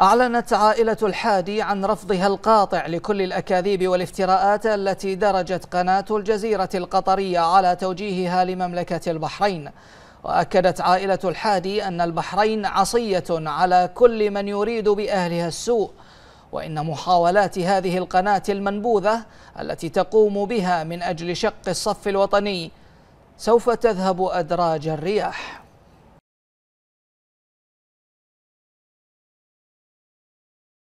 أعلنت عائلة الحادي عن رفضها القاطع لكل الأكاذيب والافتراءات التي درجت قناة الجزيرة القطرية على توجيهها لمملكة البحرين وأكدت عائلة الحادي أن البحرين عصية على كل من يريد بأهلها السوء وإن محاولات هذه القناة المنبوذة التي تقوم بها من أجل شق الصف الوطني سوف تذهب أدراج الرياح